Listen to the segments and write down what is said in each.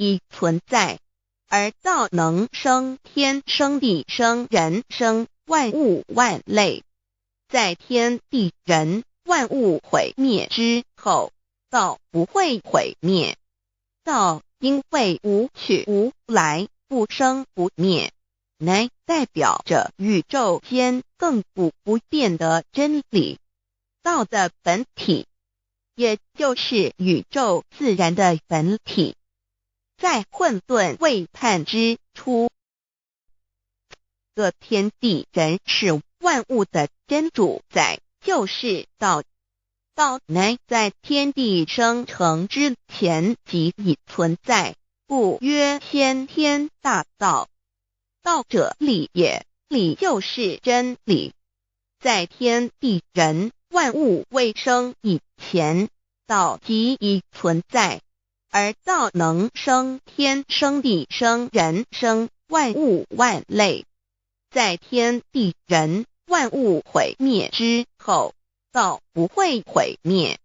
已存在，而道能生天、生地、生人、生万物、万类。在天地人万物毁灭之后，道不会毁灭，道因为无去无来，不生不灭，乃代表着宇宙间亘古不变的真理。道的本体，也就是宇宙自然的本体。在混沌未判之初，各天地人是万物的真主宰就是道。道乃在天地生成之前即已存在，故曰先天大道。道者理也，理就是真理。在天地人万物未生以前，道即已存在。而道能生天生地生人生万物万类，在天地人万物毁灭之后，道不会毁灭。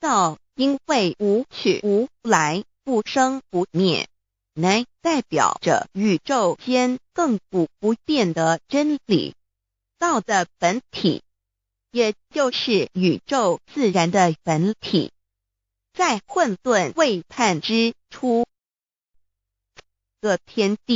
道因为无去无来，不生不灭，乃代表着宇宙间亘古不变的真理。道的本体，也就是宇宙自然的本体。在混沌未判之初，的天地。